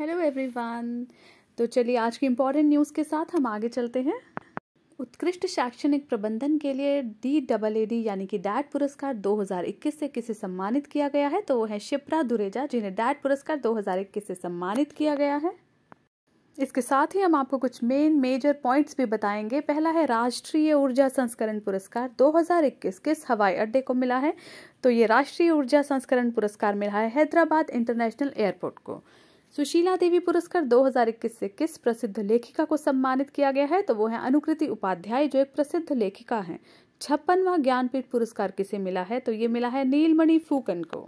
hello everyone तो चलिए आज की इम्पोर्टेंट न्यूज़ के साथ हम आगे चलते हैं उत्कृष्ट शैक्षणिक प्रबंधन के लिए डी डबल ए डी यानी कि डैट पुरस्कार 2021 से किसे सम्मानित किया गया है तो वो है शिप्रा दुरेजा जिन्हें डैट पुरस्कार 2021 से सम्मानित किया गया है इसके साथ ही हम आपको कुछ मेन मेजर पॉइंट्स भी बताएंगे पहला है राष्ट्रीय ऊर्जा संस्करण पुरस्कार 2021 किस हवाई अड्डे को मिला है तो ये राष्ट्रीय ऊर्जा संस्करण पुरस्कार मिला है हैदराबाद इंटरनेशनल एयरपोर्ट को सुशीला देवी पुरस्कार 2021 से किस प्रसिद्ध लेखिका को सम्मानित किया गया है तो वो है अनुकृति उपाध्याय जो एक प्रसिद्ध लेखिका हैं छप्पनवा ज्ञानपीठ पुरस्कार किसे मिला है तो ये मिला है नीलमणि फूकन को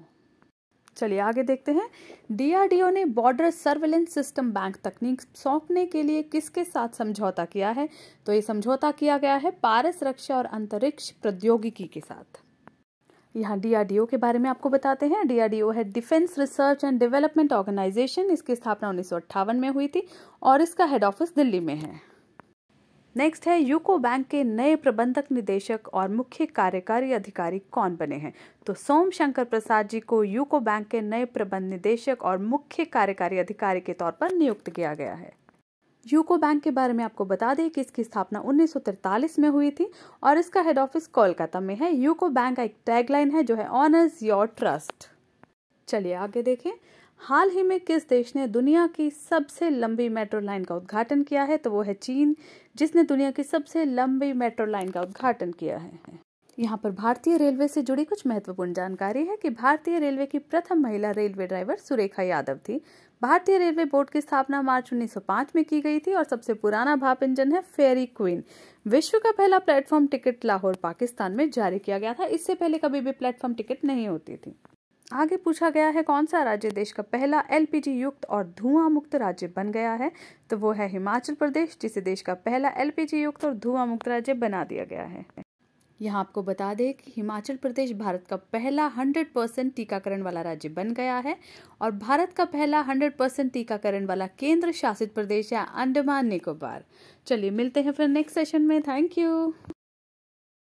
चलिए आगे देखते हैं डीआरडीओ ने बॉर्डर सर्वेलेंस सिस्टम बैंक तकनीक सौंपने के लिए किसके साथ समझौता किया है तो ये समझौता किया गया है पारस रक्षा और अंतरिक्ष प्रौद्योगिकी के साथ यहाँ डीआरडीओ के बारे में आपको बताते हैं डीआरडीओ है defence research and development organisation इसकी स्थापना उन्नीस में हुई थी और इसका हेड ऑफिस दिल्ली में है नेक्स्ट है यूको बैंक के नए प्रबंधक निदेशक और मुख्य कार्यकारी अधिकारी कौन बने हैं तो सोम शंकर प्रसाद जी को यूको बैंक के नए प्रबंध निदेशक और मुख्य कार्यकारी अधिकारी के तौर पर नियुक्त किया गया है यूको बैंक के बारे में आपको बता दें कि इसकी स्थापना उन्नीस में हुई थी और इसका हेड ऑफिस कोलकाता में है यूको बैंक का एक टैगलाइन है जो है ऑनर्स योर ट्रस्ट चलिए आगे देखें हाल ही में किस देश ने दुनिया की सबसे लंबी मेट्रो लाइन का उद्घाटन किया है तो वो है चीन जिसने दुनिया की सबसे लंबी मेट्रो लाइन का उद्घाटन किया है यहाँ पर भारतीय रेलवे से जुड़ी कुछ महत्वपूर्ण जानकारी है कि भारतीय रेलवे की प्रथम महिला रेलवे ड्राइवर सुरेखा यादव थी भारतीय रेलवे बोर्ड की स्थापना मार्च 1905 में की गई थी और सबसे पुराना भाप इंजन है फेरी क्वीन विश्व का पहला प्लेटफॉर्म टिकट लाहौर पाकिस्तान में जारी किया गया था इससे पहले कभी भी प्लेटफॉर्म टिकट नहीं होती थी आगे पूछा गया है कौन सा राज्य देश का पहला एलपीजी युक्त और धुआं मुक्त राज्य बन गया है तो वो है हिमाचल प्रदेश जिसे देश का पहला एलपीजी युक्त और धुआं मुक्त राज्य बना दिया गया है यहाँ आपको बता दें कि हिमाचल प्रदेश भारत का पहला 100 परसेंट टीकाकरण वाला राज्य बन गया है और भारत का पहला 100 परसेंट टीकाकरण वाला केंद्र शासित प्रदेश है अंडमान निकोबार चलिए मिलते हैं फिर नेक्स्ट सेशन में थैंक यू